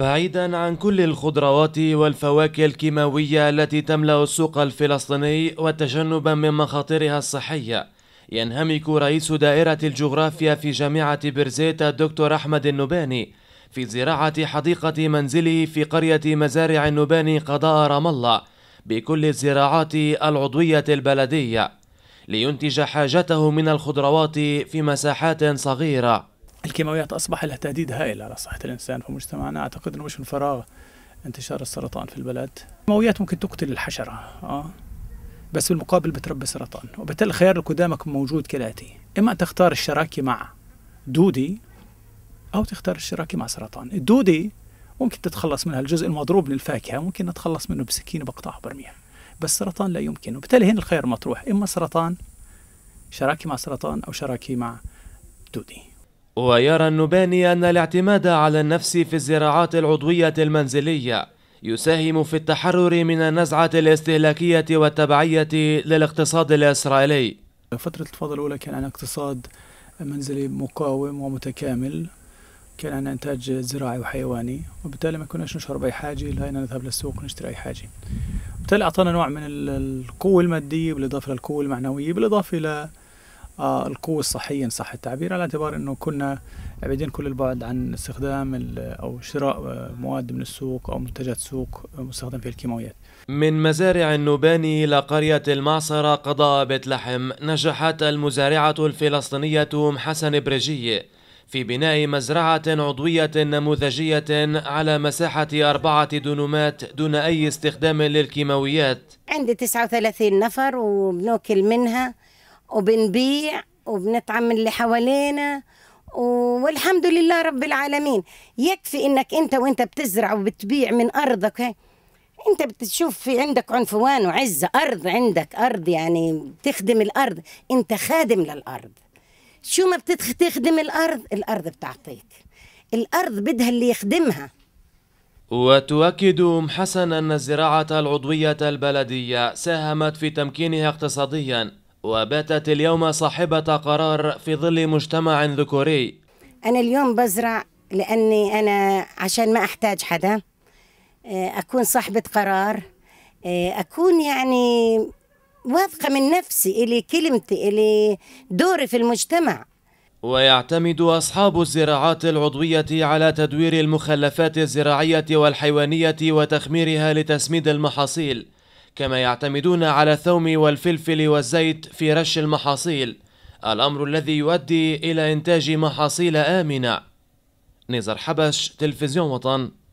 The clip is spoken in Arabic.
بعيدا عن كل الخضروات والفواكه الكيماوية التي تملأ السوق الفلسطيني وتجنبا من مخاطرها الصحية ينهمك رئيس دائرة الجغرافيا في جامعة بيرزيت الدكتور أحمد النباني في زراعة حديقة منزله في قرية مزارع النباني قضاء رام الله بكل الزراعات العضوية البلدية لينتج حاجته من الخضروات في مساحات صغيرة الكيماويات أصبح لها تهديد هائل على صحة الإنسان في مجتمعنا أعتقد أنه مش من فراغ انتشار السرطان في البلد الكيماويات ممكن تقتل الحشرة آه. بس بالمقابل بتربي سرطان وبالتالي الخيار قدامك موجود كالآتي إما تختار الشراكة مع دودي أو تختار الشراكة مع سرطان الدودي ممكن تتخلص منها الجزء المضروب للفاكهة ممكن نتخلص منه بسكين وبقطعه برميها بس سرطان لا يمكن وبالتالي هنا الخيار مطروح إما سرطان شراكة مع سرطان أو شراكة مع دودي ويرى النباني أن الاعتماد على النفس في الزراعات العضوية المنزلية يساهم في التحرر من النزعة الاستهلاكية والتبعية للاقتصاد الإسرائيلي فترة الفضل الأولى كان عندنا اقتصاد منزلي مقاوم ومتكامل كان عندنا إنتاج زراعي وحيواني وبالتالي ما كناش نشعر بأي حاجة إلا أن نذهب للسوق ونشتري أي حاجة بالتالي أعطانا نوع من القوة المادية بالإضافة للقوة المعنوية بالإضافة إلى آه، القوة الصحية إن صح التعبير على اعتبار أنه كنا بعيدين كل البعد عن استخدام أو شراء آه، مواد من السوق أو منتجات سوق آه، مستخدم فيها الكيماويات من مزارع النوباني إلى قرية المعصرة قضاء بيت لحم نجحت المزارعة الفلسطينية أم حسن بريجي في بناء مزرعة عضوية نموذجية على مساحة أربعة دونومات دون أي استخدام للكيماويات عندي 39 نفر وبنوكل منها وبنبيع وبنطعم من اللي حوالينا والحمد لله رب العالمين يكفي انك انت وانت بتزرع وبتبيع من ارضك انت بتشوف في عندك عنفوان وعزه ارض عندك ارض يعني بتخدم الارض انت خادم للارض شو ما بتخدم الارض الارض بتعطيك الارض بدها اللي يخدمها وتؤكد أم حسن أن الزراعة العضوية البلدية ساهمت في تمكينها اقتصاديا وباتت اليوم صاحبة قرار في ظل مجتمع ذكوري أنا اليوم بزرع لأني أنا عشان ما أحتاج حدا آه، أكون صاحبة قرار آه، أكون يعني واثقة من نفسي إلي كلمتي إلي دوري في المجتمع ويعتمد أصحاب الزراعات العضوية على تدوير المخلفات الزراعية والحيوانية وتخميرها لتسميد المحاصيل كما يعتمدون على الثوم والفلفل والزيت في رش المحاصيل الأمر الذي يؤدي إلى إنتاج محاصيل آمنة نزار حبش تلفزيون وطن